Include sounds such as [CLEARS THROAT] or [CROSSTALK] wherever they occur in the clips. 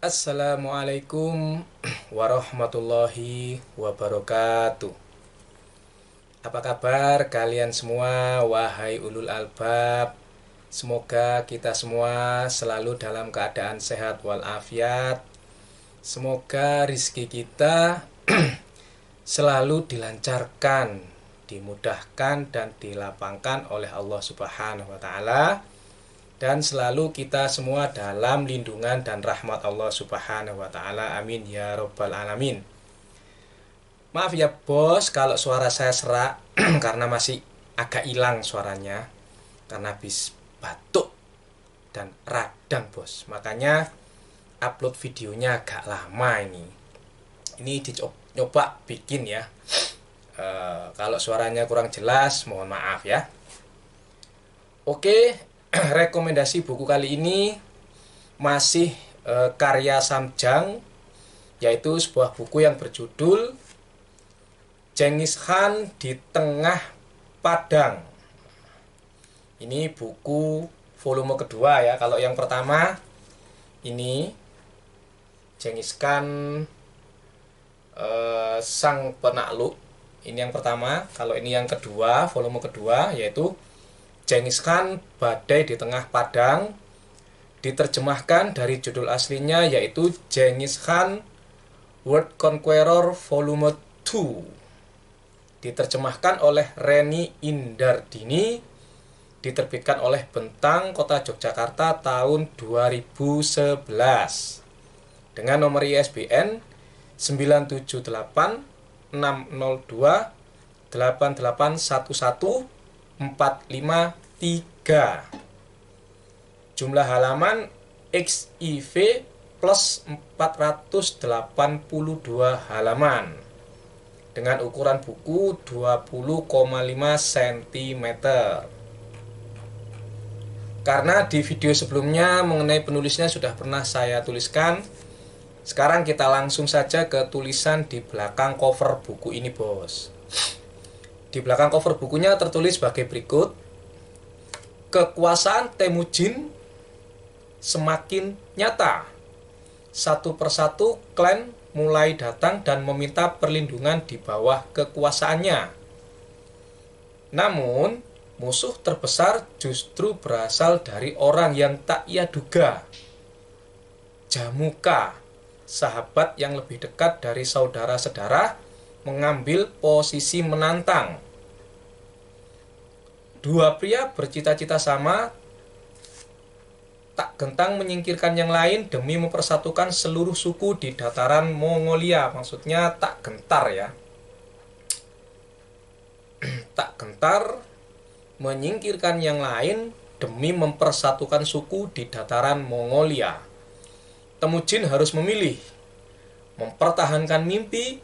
Assalamualaikum [CLEARS THROAT] warahmatullahi wabarakatuh. Apa kabar kalian semua, wahai ulul albab? Semoga kita semua selalu dalam keadaan sehat walafiat. Semoga rizki kita [CLEARS THROAT] selalu dilancarkan, dimudahkan, dan dilapangkan oleh Allah Subhanahu wa Ta'ala dan selalu kita semua dalam lindungan dan rahmat Allah Subhanahu wa taala. Amin ya rabbal alamin. Maaf ya bos kalau suara saya serak [CLEARS THROAT] karena masih agak hilang suaranya karena habis batuk dan radang bos. Makanya upload videonya agak lama ini. Ini dicoba bikin ya. E, kalau suaranya kurang jelas mohon maaf ya. Oke, [CLEARS THROAT] rekomendasi buku kali ini masih e, karya Samjang yaitu sebuah buku yang berjudul Genghis Khan di Tengah Padang. Ini buku volume kedua ya. Kalau yang pertama ini Genghis Khan e, Sang Penakluk. Ini yang pertama. Kalau ini yang kedua, volume kedua yaitu Genghis Khan Badai di Tengah Padang diterjemahkan dari judul aslinya yaitu Genghis Khan World Conqueror Volume 2 diterjemahkan oleh Reni Indardini diterbitkan oleh Bentang Kota Yogyakarta tahun 2011 dengan nomor ISBN 978 602 8811 4, 5, 3. Jumlah halaman XIV plus 482 halaman dengan ukuran buku 20,5 cm. Karena di video sebelumnya mengenai penulisnya sudah pernah saya tuliskan, sekarang kita langsung saja ke tulisan di belakang cover buku ini, Bos. Di belakang cover bukunya tertulis sebagai berikut. Kekuasaan Temujin semakin nyata. Satu persatu klan mulai datang dan meminta perlindungan di bawah kekuasaannya. Namun, musuh terbesar justru berasal dari orang yang tak ia duga. Jamuka, sahabat yang lebih dekat dari saudara-saudara mengambil posisi menantang. Dua pria bercita-cita sama tak gentang menyingkirkan yang lain demi mempersatukan seluruh suku di dataran Mongolia. Maksudnya tak gentar ya. [CLEARS THROAT] tak gentar menyingkirkan yang lain demi mempersatukan suku di dataran Mongolia. Temujin harus memilih mempertahankan mimpi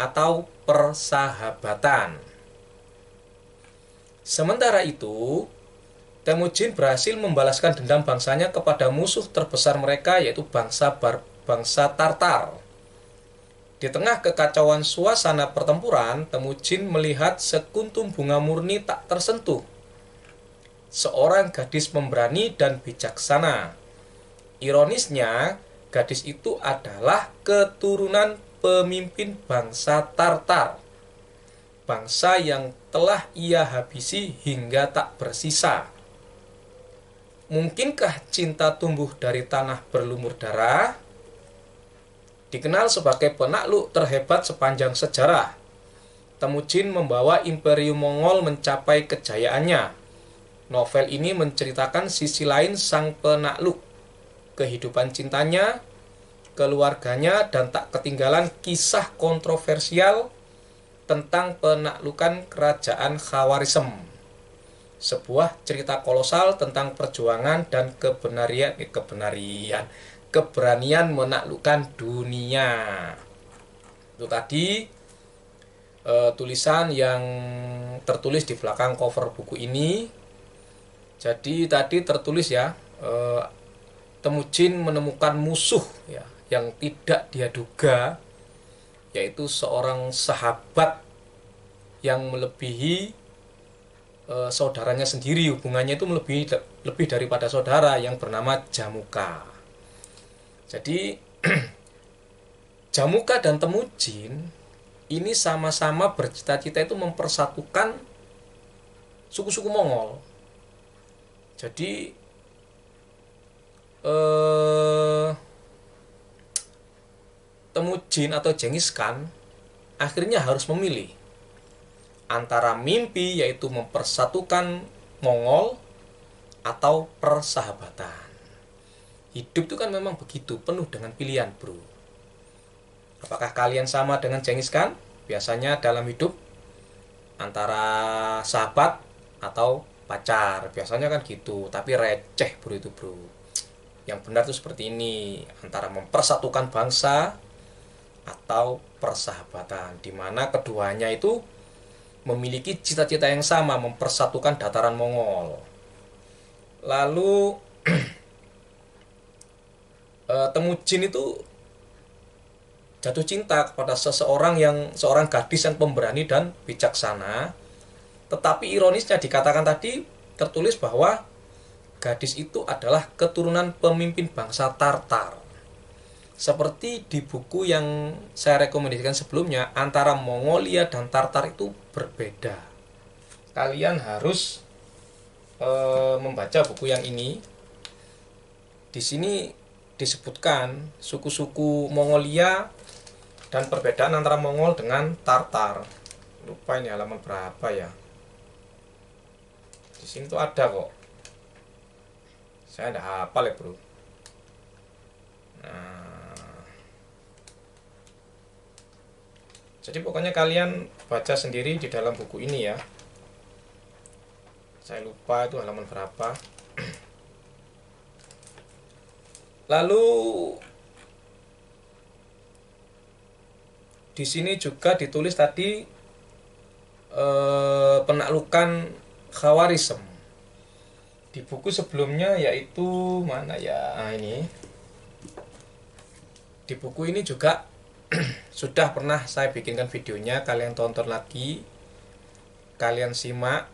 atau persahabatan. Sementara itu, Temujin berhasil membalaskan dendam bangsanya kepada musuh terbesar mereka yaitu bangsa Bar bangsa Tartar. Di tengah kekacauan suasana pertempuran, Temujin melihat sekuntum bunga murni tak tersentuh. Seorang gadis pemberani dan bijaksana. Ironisnya, gadis itu adalah keturunan pemimpin bangsa Tartar, bangsa yang telah ia habisi hingga tak bersisa. Mungkinkah cinta tumbuh dari tanah berlumur darah? Dikenal sebagai penakluk terhebat sepanjang sejarah, Temujin membawa Imperium Mongol mencapai kejayaannya. Novel ini menceritakan sisi lain sang penakluk, kehidupan cintanya, keluarganya dan tak ketinggalan kisah kontroversial tentang penaklukan kerajaan Khawarizm. Sebuah cerita kolosal tentang perjuangan dan kebenarian eh, kebenarian keberanian menaklukkan dunia. Itu tadi eh, tulisan yang tertulis di belakang cover buku ini. Jadi tadi tertulis ya, eh, Temujin menemukan musuh ya yang tidak dia duga yaitu seorang sahabat yang melebihi e, saudaranya sendiri hubungannya itu melebihi lebih daripada saudara yang bernama Jamuka. Jadi [CLEARS THROAT] Jamuka dan Temujin ini sama-sama bercita-cita itu mempersatukan suku-suku Mongol. Jadi eh temu jin atau jengiskan Khan, akhirnya harus memilih antara mimpi yaitu mempersatukan Mongol atau persahabatan. Hidup itu kan memang begitu, penuh dengan pilihan, bro. Apakah kalian sama dengan jengiskan Khan? Biasanya dalam hidup antara sahabat atau pacar biasanya kan gitu tapi receh bro itu bro yang benar itu seperti ini antara mempersatukan bangsa atau persahabatan di mana keduanya itu memiliki cita-cita yang sama mempersatukan dataran Mongol. Lalu [CLEARS THROAT] eh, Temujin itu jatuh cinta kepada seseorang yang seorang gadis yang pemberani dan bijaksana. Tetapi ironisnya dikatakan tadi tertulis bahwa gadis itu adalah keturunan pemimpin bangsa Tartar. Seperti di buku yang saya rekomendasikan sebelumnya, antara Mongolia dan Tartar itu berbeda. Kalian harus e, membaca buku yang ini. Di sini disebutkan suku-suku Mongolia dan perbedaan antara Mongol dengan Tartar. Lupa ini halaman berapa ya? Di sini tuh ada kok. Saya ada apa ya, Bro. Nah, Jadi pokoknya kalian baca sendiri di dalam buku ini ya. Saya lupa itu halaman berapa. [CLEARS THROAT] Lalu di sini juga ditulis tadi eh, penaklukan khawarism di buku sebelumnya yaitu mana ya nah, ini di buku ini juga [CLEARS THROAT] sudah pernah saya bikinkan videonya kalian tonton lagi kalian simak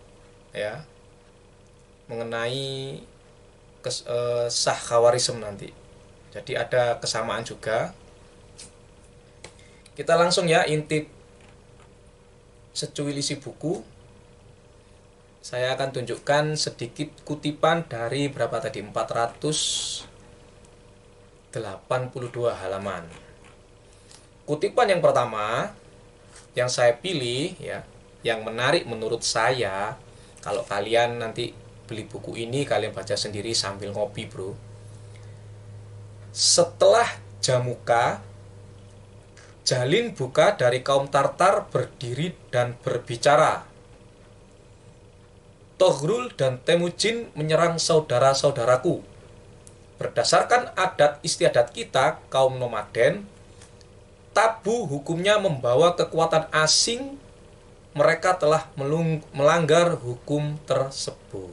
ya mengenai kes, eh, sah khawarism nanti jadi ada kesamaan juga kita langsung ya intip secuil isi buku saya akan tunjukkan sedikit kutipan dari berapa tadi 482 halaman kutipan yang pertama yang saya pilih ya, yang menarik menurut saya kalau kalian nanti beli buku ini kalian baca sendiri sambil ngopi, Bro. Setelah Jamuka Jalin buka dari kaum Tartar berdiri dan berbicara. Togrul dan Temujin menyerang saudara-saudaraku. Berdasarkan adat istiadat kita, kaum nomaden tabu hukumnya membawa kekuatan asing mereka telah melanggar hukum tersebut.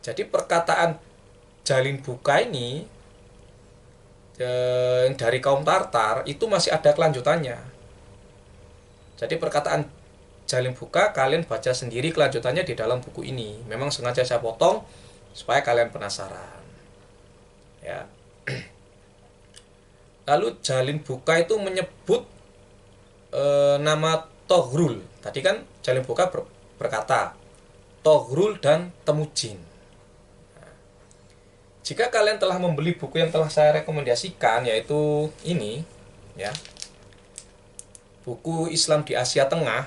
Jadi perkataan jalin buka ini eh, yang dari kaum Tartar itu masih ada kelanjutannya. Jadi perkataan jalin buka kalian baca sendiri kelanjutannya di dalam buku ini. Memang sengaja saya potong supaya kalian penasaran. Ya. Lalu jalin buka itu menyebut e, nama Togrul. Tadi kan jalin buka ber, berkata Togrul dan Temujin. Nah, jika kalian telah membeli buku yang telah saya rekomendasikan yaitu ini ya. Buku Islam di Asia Tengah.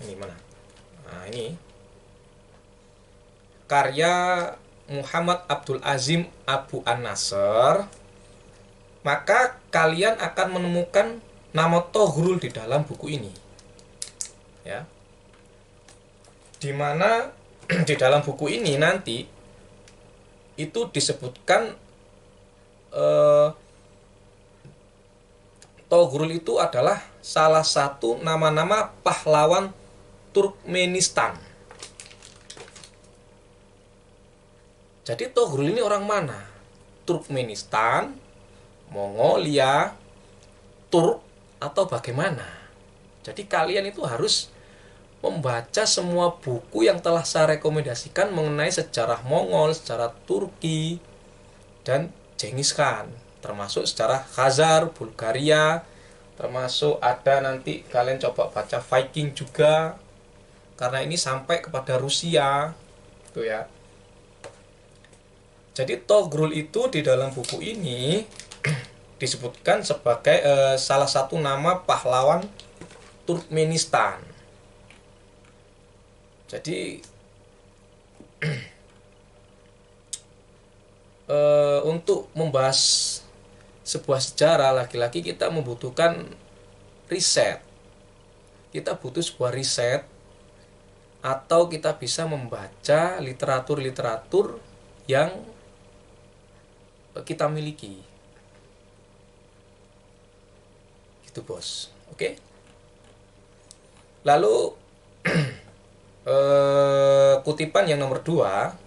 Ini mana? Nah, ini karya Muhammad Abdul Azim Abu an maka kalian akan menemukan nama Tohrul di dalam buku ini. Ya. di mana [CLEARS THROAT] di dalam buku ini nanti itu disebutkan eh, Tohrul itu adalah salah satu nama-nama pahlawan Turkmenistan. Jadi Tohrul ini orang mana? Turkmenistan Mongolia, Turk, atau bagaimana. Jadi kalian itu harus membaca semua buku yang telah saya rekomendasikan mengenai sejarah Mongol, sejarah Turki, dan Genghis Khan, termasuk sejarah Khazar, Bulgaria, termasuk ada nanti kalian coba baca Viking juga, karena ini sampai kepada Rusia, gitu ya. Jadi Togrul itu di dalam buku ini disebutkan sebagai uh, salah satu nama pahlawan Turkmenistan. Jadi uh, [CLEARS THROAT] untuk membahas sebuah sejarah lagi-lagi kita membutuhkan riset. Kita butuh sebuah riset atau kita bisa membaca literatur-literatur yang kita miliki. itu bos oke lalu [CLEARS THROAT] eh, kutipan yang nomor dua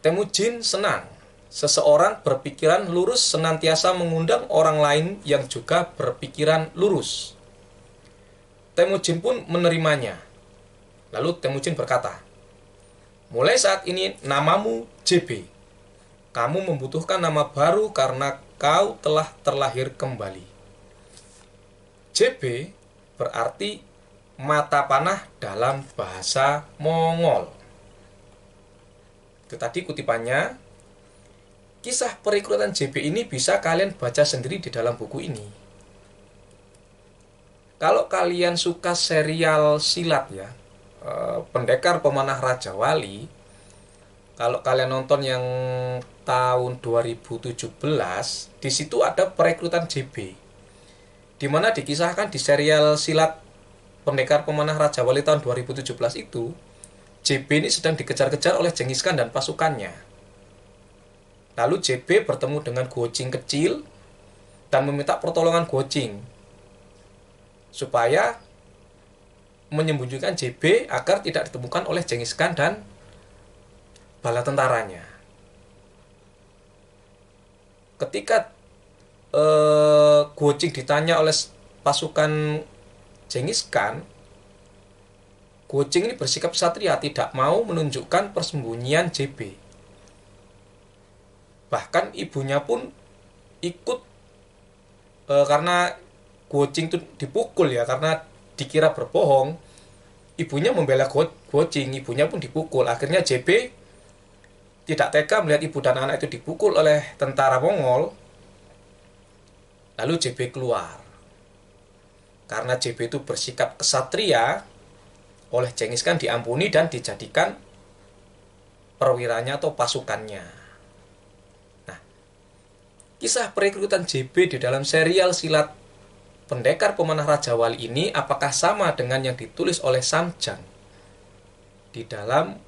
Temujin senang seseorang berpikiran lurus senantiasa mengundang orang lain yang juga berpikiran lurus Temujin pun menerimanya lalu Temujin berkata mulai saat ini namamu JB kamu membutuhkan nama baru karena kau telah terlahir kembali JB berarti mata panah dalam bahasa Mongol. Itu tadi kutipannya. Kisah perekrutan JB ini bisa kalian baca sendiri di dalam buku ini. Kalau kalian suka serial silat ya, eh, Pendekar Pemanah Raja Wali, kalau kalian nonton yang tahun 2017, di situ ada perekrutan JB di mana dikisahkan di serial silat pendekar pemanah Raja Wali tahun 2017 itu, JB ini sedang dikejar-kejar oleh Genghis Khan dan pasukannya. Lalu JB bertemu dengan Gocing kecil dan meminta pertolongan Gocing supaya menyembunyikan JB agar tidak ditemukan oleh Genghis Khan dan bala tentaranya. Ketika eh, Gocing ditanya oleh pasukan Genghis Khan, Gocing ini bersikap satria, tidak mau menunjukkan persembunyian JB. Bahkan ibunya pun ikut e, karena Gocing itu dipukul ya, karena dikira berbohong. Ibunya membela Gocing, ibunya pun dipukul. Akhirnya JB tidak tega melihat ibu dan anak itu dipukul oleh tentara Mongol. Lalu JB keluar. Karena JB itu bersikap kesatria, oleh Cengis Khan diampuni dan dijadikan perwiranya atau pasukannya. Nah, kisah perekrutan JB di dalam serial silat Pendekar Pemanah Raja Wali ini apakah sama dengan yang ditulis oleh Samjang di dalam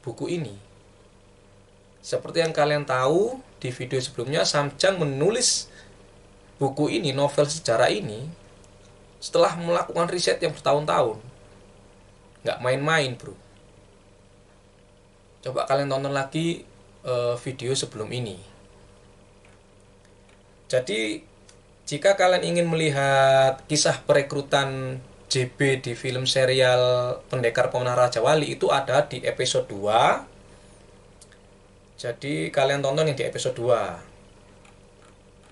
buku ini? Seperti yang kalian tahu, di video sebelumnya Samjang menulis buku ini, novel sejarah ini, setelah melakukan riset yang bertahun-tahun, nggak main-main bro. Coba kalian tonton lagi uh, video sebelum ini. Jadi jika kalian ingin melihat kisah perekrutan JB di film serial Pendekar Pemenang Raja Wali itu ada di episode 2. Jadi kalian tonton yang di episode 2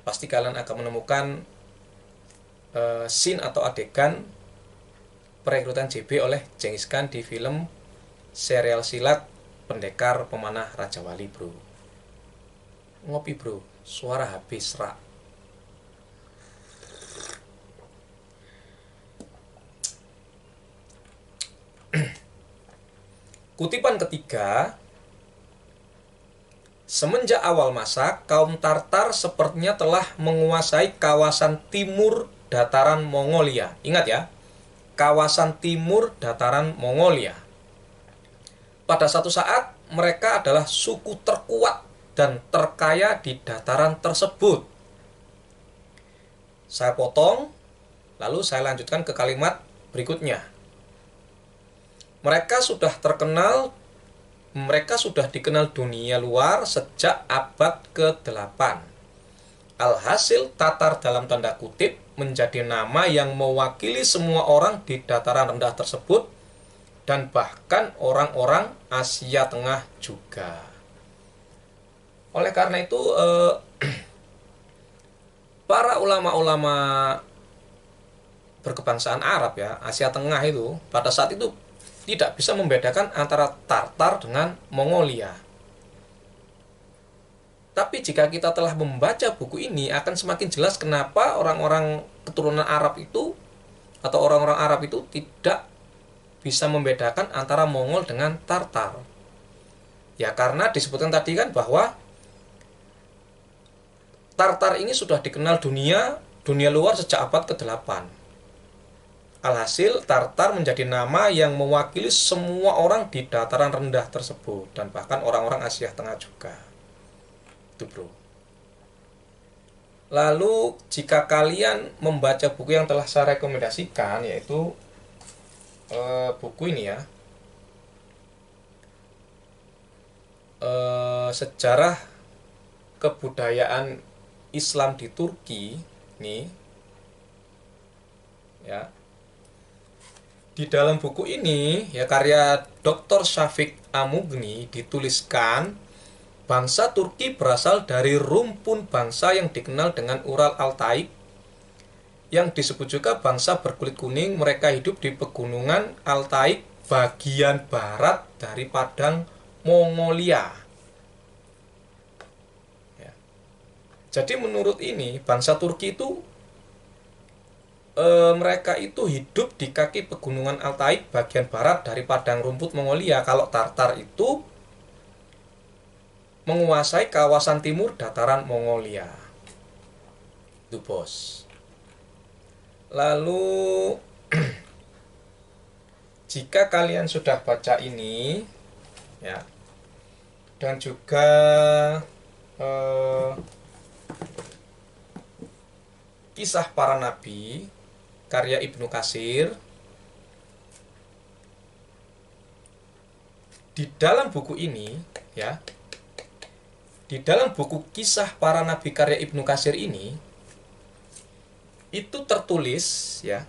pasti kalian akan menemukan uh, scene atau adegan perekrutan JB oleh Genghis Khan di film serial silat pendekar pemanah Raja Wali bro ngopi bro suara habis rak [CLEARS THROAT] Kutipan ketiga Semenjak awal masa, kaum Tartar sepertinya telah menguasai kawasan timur dataran Mongolia. Ingat ya, kawasan timur dataran Mongolia. Pada satu saat, mereka adalah suku terkuat dan terkaya di dataran tersebut. Saya potong, lalu saya lanjutkan ke kalimat berikutnya. Mereka sudah terkenal Hmm. mereka sudah dikenal dunia luar sejak abad ke-8. Alhasil, Tatar dalam tanda kutip menjadi nama yang mewakili semua orang di dataran rendah tersebut dan bahkan orang-orang Asia Tengah juga. Oleh karena itu, eh, [CLEARS THROAT] para ulama-ulama berkebangsaan Arab ya, Asia Tengah itu pada saat itu tidak bisa membedakan antara Tartar dengan Mongolia. Tapi jika kita telah membaca buku ini akan semakin jelas kenapa orang-orang keturunan Arab itu atau orang-orang Arab itu tidak bisa membedakan antara Mongol dengan Tartar. Ya karena disebutkan tadi kan bahwa Tartar ini sudah dikenal dunia dunia luar sejak abad ke-8 Alhasil, Tartar menjadi nama yang mewakili semua orang di dataran rendah tersebut dan bahkan orang-orang Asia Tengah juga. Itu bro. Lalu, jika kalian membaca buku yang telah saya rekomendasikan, yaitu e, buku ini ya, e, sejarah kebudayaan Islam di Turki, nih, ya di dalam buku ini, ya karya Dr. Syafiq Amugni dituliskan bangsa Turki berasal dari rumpun bangsa yang dikenal dengan Ural Altai yang disebut juga bangsa berkulit kuning mereka hidup di pegunungan Altai bagian barat dari padang Mongolia. Ya. Jadi menurut ini bangsa Turki itu e, mereka itu hidup di kaki pegunungan Altai bagian barat dari padang rumput Mongolia. Kalau Tartar itu menguasai kawasan timur dataran Mongolia. Itu bos. Lalu [CLEARS THROAT] jika kalian sudah baca ini ya dan juga eh, kisah para nabi karya Ibnu Kasir di dalam buku ini ya di dalam buku kisah para nabi karya Ibnu Kasir ini itu tertulis ya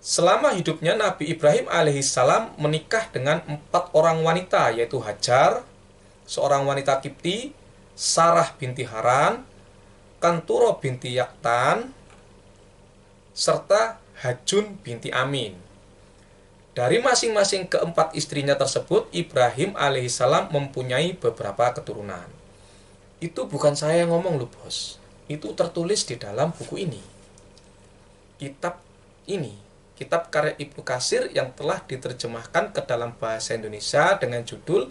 selama hidupnya Nabi Ibrahim alaihissalam menikah dengan empat orang wanita yaitu Hajar seorang wanita Kipti Sarah binti Haran Kanturo binti Yaktan serta Hajun binti Amin. Dari masing-masing keempat istrinya tersebut, Ibrahim alaihissalam mempunyai beberapa keturunan. Itu bukan saya yang ngomong loh bos, itu tertulis di dalam buku ini. Kitab ini, kitab karya Ibnu Kasir yang telah diterjemahkan ke dalam bahasa Indonesia dengan judul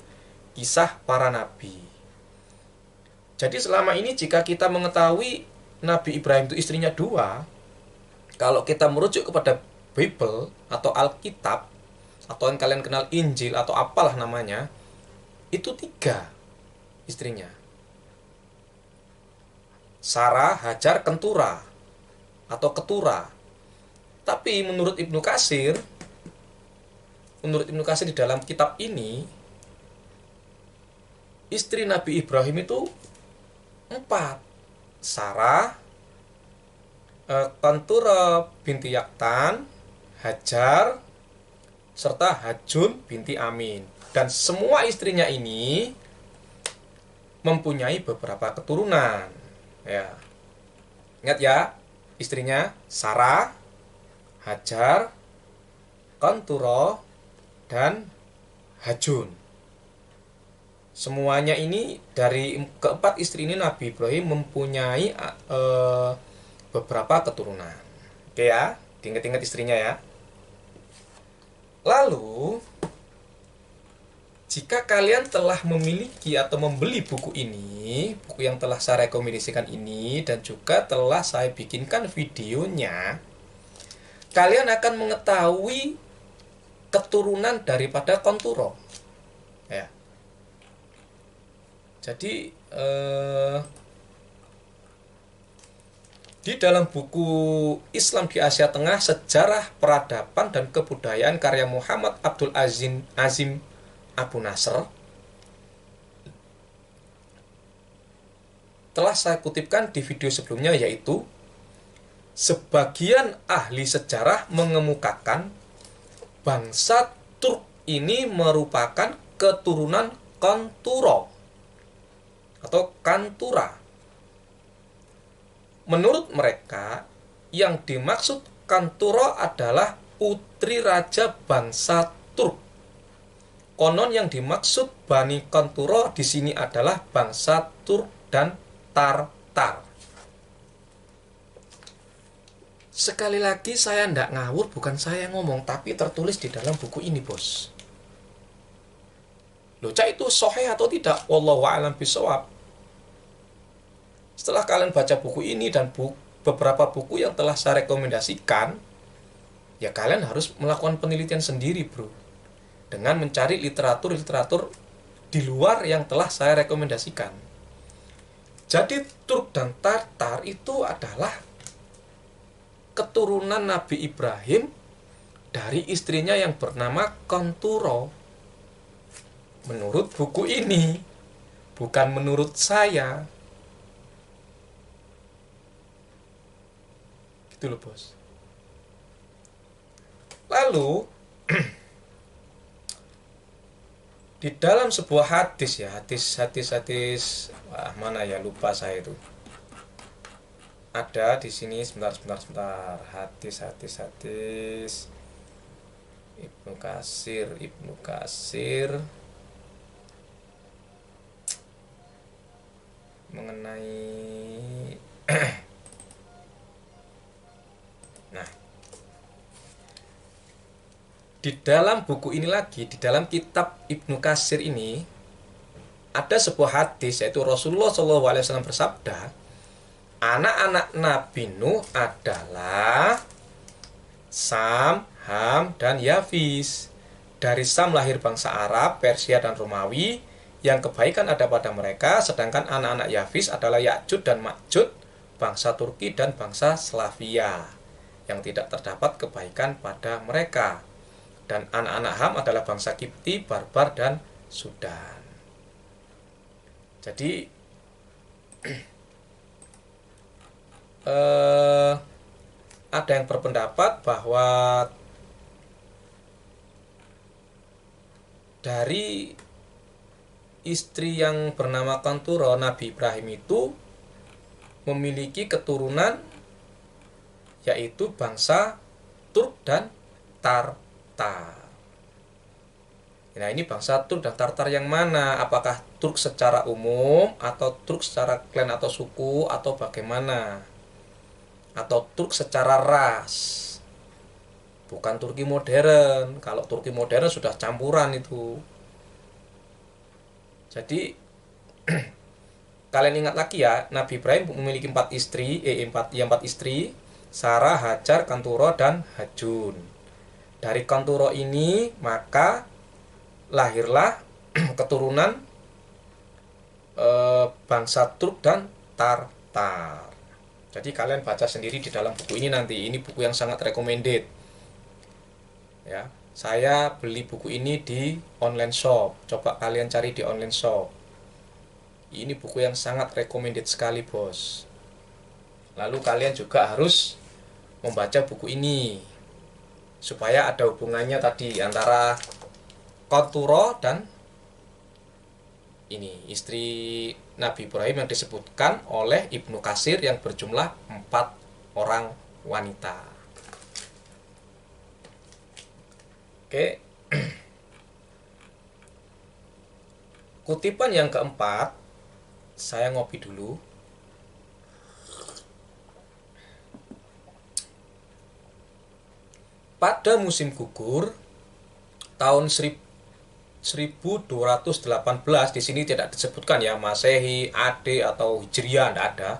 Kisah Para Nabi. Jadi selama ini jika kita mengetahui Nabi Ibrahim itu istrinya dua, kalau kita merujuk kepada Bible atau Alkitab atau yang kalian kenal Injil atau apalah namanya, itu tiga istrinya. Sarah, Hajar, Kentura atau Ketura. Tapi menurut Ibnu Kasir, menurut Ibnu Kasir di dalam kitab ini, istri Nabi Ibrahim itu empat. Sarah, Kontura eh, binti Yaktan, Hajar, serta Hajun binti Amin. Dan semua istrinya ini mempunyai beberapa keturunan. Ya. Ingat ya, istrinya Sarah, Hajar, Konturo, dan Hajun. Semuanya ini dari keempat istri ini Nabi Ibrahim mempunyai uh, beberapa keturunan. Oke ya, diinget ingat istrinya ya. Lalu, jika kalian telah memiliki atau membeli buku ini, buku yang telah saya rekomendasikan ini, dan juga telah saya bikinkan videonya, kalian akan mengetahui keturunan daripada konturo. Ya. Jadi, eh, di dalam buku Islam di Asia Tengah, Sejarah Peradaban dan Kebudayaan karya Muhammad Abdul Azim, Azim Abu Nasr, telah saya kutipkan di video sebelumnya yaitu sebagian ahli sejarah mengemukakan bangsa Turk ini merupakan keturunan Kanturo atau Kantura menurut mereka yang dimaksud Kanturo adalah putri raja bangsa Turk. Konon yang dimaksud Bani Kanturo di sini adalah bangsa Turk dan Tartar. Sekali lagi saya tidak ngawur, bukan saya ngomong, tapi tertulis di dalam buku ini, bos. Loh, cah itu sohe atau tidak? Wallahu a'lam bisawab. Setelah kalian baca buku ini dan buku, beberapa buku yang telah saya rekomendasikan, ya kalian harus melakukan penelitian sendiri, bro. Dengan mencari literatur-literatur di luar yang telah saya rekomendasikan. Jadi Turk dan Tartar itu adalah keturunan Nabi Ibrahim dari istrinya yang bernama Konturo. Menurut buku ini, bukan menurut saya, gitu loh bos lalu [CLEARS THROAT] di dalam sebuah hadis ya hadis hadis hadis wah, mana ya lupa saya itu ada di sini sebentar sebentar sebentar hadis hadis hadis Ibnu Kasir Ibnu Kasir mengenai [CLEARS THROAT] di dalam buku ini lagi, di dalam kitab Ibnu Kasir ini ada sebuah hadis yaitu Rasulullah SAW bersabda, anak-anak Nabi Nuh adalah Sam, Ham, dan Yafis. Dari Sam lahir bangsa Arab, Persia, dan Romawi, yang kebaikan ada pada mereka, sedangkan anak-anak Yafis adalah Yakjud dan Makjud, bangsa Turki dan bangsa Slavia, yang tidak terdapat kebaikan pada mereka dan anak-anak Ham adalah bangsa Kipti, Barbar, dan Sudan. Jadi [CLEARS THROAT] eh, ada yang berpendapat bahwa dari istri yang bernama Kanturo Nabi Ibrahim itu memiliki keturunan yaitu bangsa Turk dan Tar. Nah ini bangsa Turk dan Tartar yang mana? Apakah Turk secara umum atau Turk secara klan atau suku atau bagaimana? Atau Turk secara ras? Bukan Turki modern. Kalau Turki modern sudah campuran itu. Jadi [CLEARS THROAT] kalian ingat lagi ya, Nabi Ibrahim memiliki empat istri, eh empat, ya empat istri, Sarah, Hajar, Kanturo, dan Hajun. Dari Konturo ini maka lahirlah [CLEARS THROAT] keturunan e, bangsa Truk dan Tartar. Jadi kalian baca sendiri di dalam buku ini nanti. Ini buku yang sangat recommended. Ya, saya beli buku ini di online shop. Coba kalian cari di online shop. Ini buku yang sangat recommended sekali, Bos. Lalu kalian juga harus membaca buku ini supaya ada hubungannya tadi antara konturo dan ini istri Nabi Ibrahim yang disebutkan oleh Ibnu Kasir yang berjumlah empat orang wanita. Oke. [CLEARS THROAT] Kutipan yang keempat, saya ngopi dulu. Pada musim gugur tahun 1218 di sini tidak disebutkan ya Masehi, AD atau Hijriah tidak ada.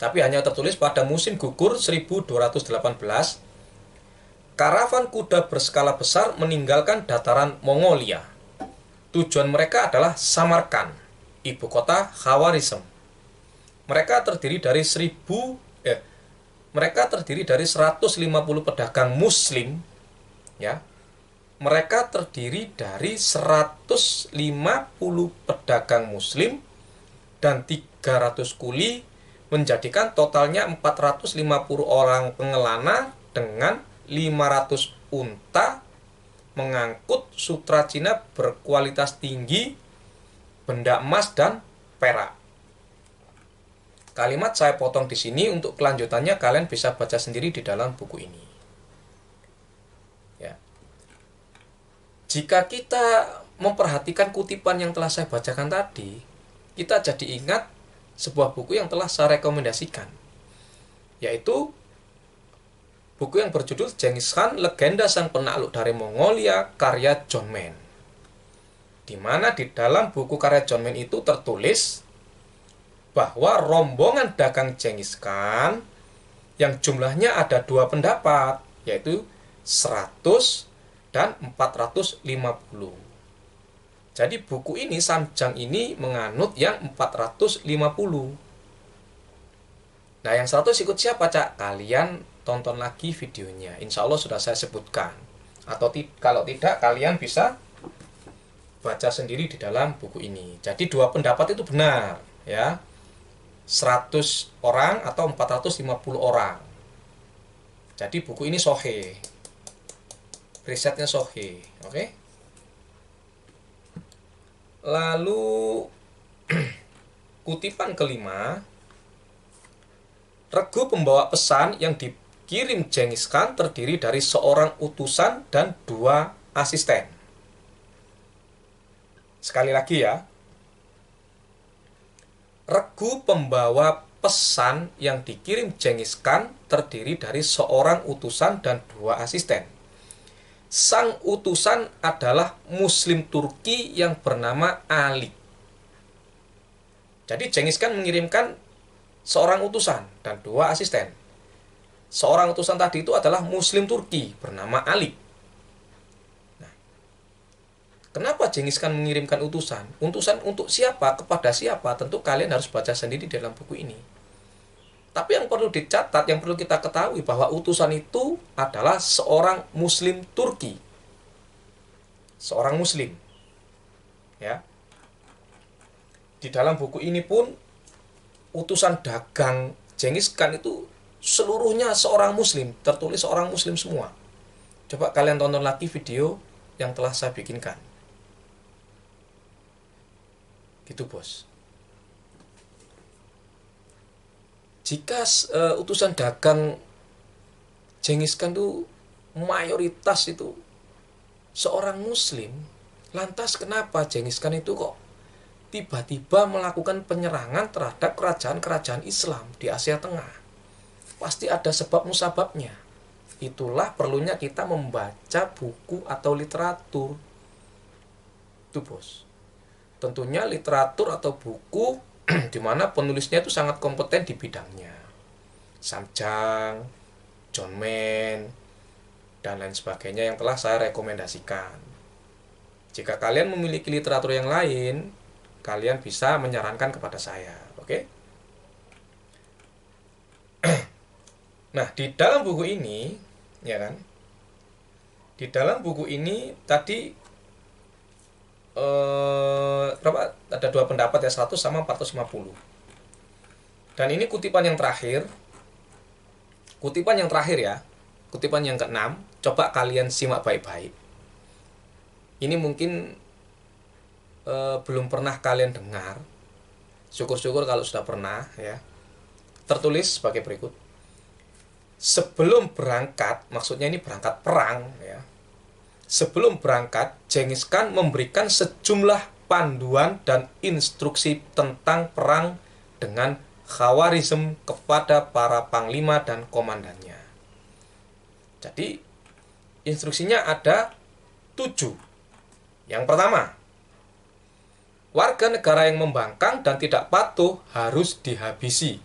Tapi hanya tertulis pada musim gugur 1218 karavan kuda berskala besar meninggalkan dataran Mongolia. Tujuan mereka adalah Samarkan, ibu kota Khawarizm. Mereka terdiri dari 1000 eh mereka terdiri dari 150 pedagang muslim ya mereka terdiri dari 150 pedagang muslim dan 300 kuli menjadikan totalnya 450 orang pengelana dengan 500 unta mengangkut sutra Cina berkualitas tinggi, benda emas dan perak. Kalimat saya potong di sini untuk kelanjutannya kalian bisa baca sendiri di dalam buku ini. Ya. Jika kita memperhatikan kutipan yang telah saya bacakan tadi, kita jadi ingat sebuah buku yang telah saya rekomendasikan, yaitu buku yang berjudul Genghis Khan Legenda Sang Penakluk dari Mongolia karya John Mann. Di mana di dalam buku karya John Mann itu tertulis bahwa rombongan dagang Cengiz Khan yang jumlahnya ada dua pendapat, yaitu 100 dan 450. Jadi buku ini Samjang ini menganut yang 450. Nah, yang 100 ikut siapa, Cak? Kalian tonton lagi videonya. Insya Allah sudah saya sebutkan. Atau kalau tidak, kalian bisa baca sendiri di dalam buku ini. Jadi dua pendapat itu benar, ya. 100 orang atau 450 orang. Jadi buku ini sohe. Risetnya sohe, oke? Okay? Lalu [CLEARS THROAT] kutipan kelima regu pembawa pesan yang dikirim Genghis Khan terdiri dari seorang utusan dan dua asisten. Sekali lagi ya, Regu pembawa pesan yang dikirim Genghis Khan terdiri dari seorang utusan dan dua asisten. Sang utusan adalah Muslim Turki yang bernama Ali. Jadi Genghis Khan mengirimkan seorang utusan dan dua asisten. Seorang utusan tadi itu adalah Muslim Turki bernama Ali. Kenapa Genghis Khan mengirimkan utusan? Utusan untuk siapa? Kepada siapa? Tentu kalian harus baca sendiri dalam buku ini. Tapi yang perlu dicatat, yang perlu kita ketahui bahwa utusan itu adalah seorang muslim Turki. Seorang muslim. Ya. Di dalam buku ini pun utusan dagang Genghis Khan itu seluruhnya seorang muslim, tertulis seorang muslim semua. Coba kalian tonton lagi video yang telah saya bikinkan gitu bos jika uh, utusan dagang jengiskan itu tuh mayoritas itu seorang muslim lantas kenapa jengiskan itu kok tiba-tiba melakukan penyerangan terhadap kerajaan-kerajaan Islam di Asia Tengah pasti ada sebab musababnya itulah perlunya kita membaca buku atau literatur itu bos tentunya literatur atau buku [CLEARS THROAT] di mana penulisnya itu sangat kompeten di bidangnya. Samjang, John Mann, dan lain sebagainya yang telah saya rekomendasikan. Jika kalian memiliki literatur yang lain, kalian bisa menyarankan kepada saya, oke? Okay? [CLEARS THROAT] Nah, di dalam buku ini, ya kan? Di dalam buku ini tadi eh, berapa ada dua pendapat ya 100 sama 450 dan ini kutipan yang terakhir kutipan yang terakhir ya kutipan yang keenam coba kalian simak baik-baik ini mungkin eh, belum pernah kalian dengar syukur-syukur kalau sudah pernah ya tertulis sebagai berikut sebelum berangkat maksudnya ini berangkat perang ya Sebelum berangkat, Genghis Khan memberikan sejumlah panduan dan instruksi tentang perang dengan Khawarizm kepada para panglima dan komandannya. Jadi, instruksinya ada tujuh. Yang pertama, warga negara yang membangkang dan tidak patuh harus dihabisi.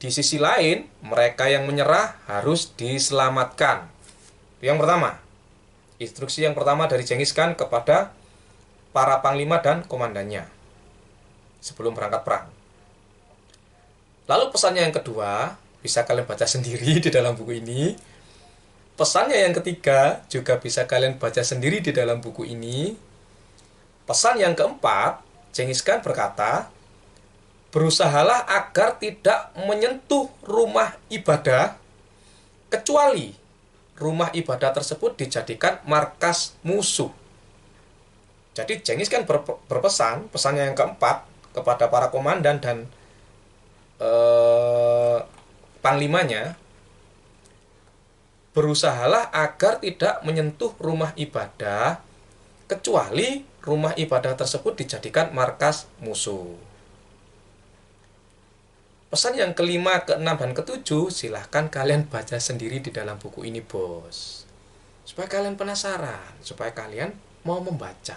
Di sisi lain, mereka yang menyerah harus diselamatkan. yang pertama. Instruksi yang pertama dari Jenghis Khan kepada para panglima dan komandannya sebelum berangkat perang. Lalu pesannya yang kedua, bisa kalian baca sendiri di dalam buku ini. Pesannya yang ketiga juga bisa kalian baca sendiri di dalam buku ini. Pesan yang keempat, Jenghis Khan berkata, berusahalah agar tidak menyentuh rumah ibadah kecuali rumah ibadah tersebut dijadikan markas musuh. Jadi Jengis kan berpesan, pesannya yang keempat kepada para komandan dan eh, panglimanya, berusahalah agar tidak menyentuh rumah ibadah kecuali rumah ibadah tersebut dijadikan markas musuh. Pesan yang kelima, keenam, dan ketujuh silahkan kalian baca sendiri di dalam buku ini bos. Supaya kalian penasaran, supaya kalian mau membaca.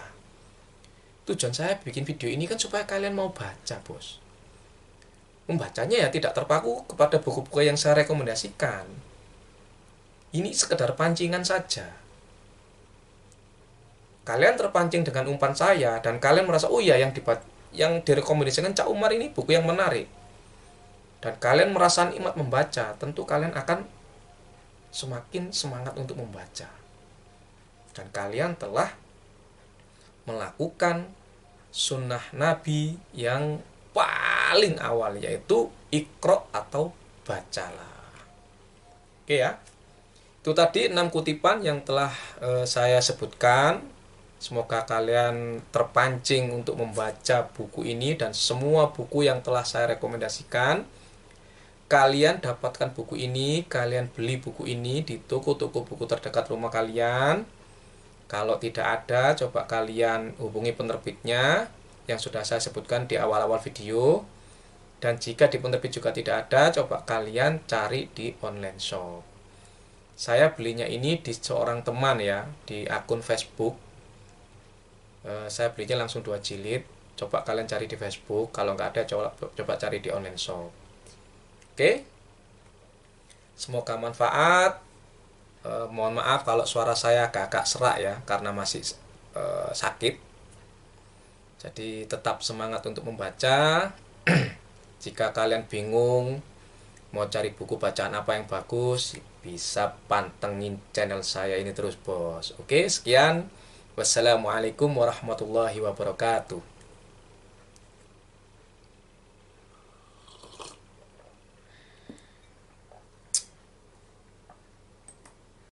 Tujuan saya bikin video ini kan supaya kalian mau baca bos. Membacanya ya tidak terpaku kepada buku-buku yang saya rekomendasikan. Ini sekedar pancingan saja. Kalian terpancing dengan umpan saya dan kalian merasa, oh iya yang yang direkomendasikan Cak Umar ini buku yang menarik dan kalian merasa nikmat membaca, tentu kalian akan semakin semangat untuk membaca. Dan kalian telah melakukan sunnah Nabi yang paling awal yaitu ikro atau bacalah. Oke ya. Itu tadi enam kutipan yang telah e, saya sebutkan. Semoga kalian terpancing untuk membaca buku ini dan semua buku yang telah saya rekomendasikan kalian dapatkan buku ini, kalian beli buku ini di toko-toko buku terdekat rumah kalian. Kalau tidak ada, coba kalian hubungi penerbitnya yang sudah saya sebutkan di awal-awal video. Dan jika di penerbit juga tidak ada, coba kalian cari di online shop. Saya belinya ini di seorang teman ya, di akun Facebook. Eh, saya belinya langsung dua jilid. Coba kalian cari di Facebook, kalau nggak ada coba cari di online shop. Oke. Semoga manfaat. E, mohon maaf kalau suara saya agak serak ya karena masih e, sakit. Jadi tetap semangat untuk membaca. [CLEARS THROAT] Jika kalian bingung mau cari buku bacaan apa yang bagus, bisa pantengin channel saya ini terus, Bos. Oke, sekian. Wassalamualaikum warahmatullahi wabarakatuh.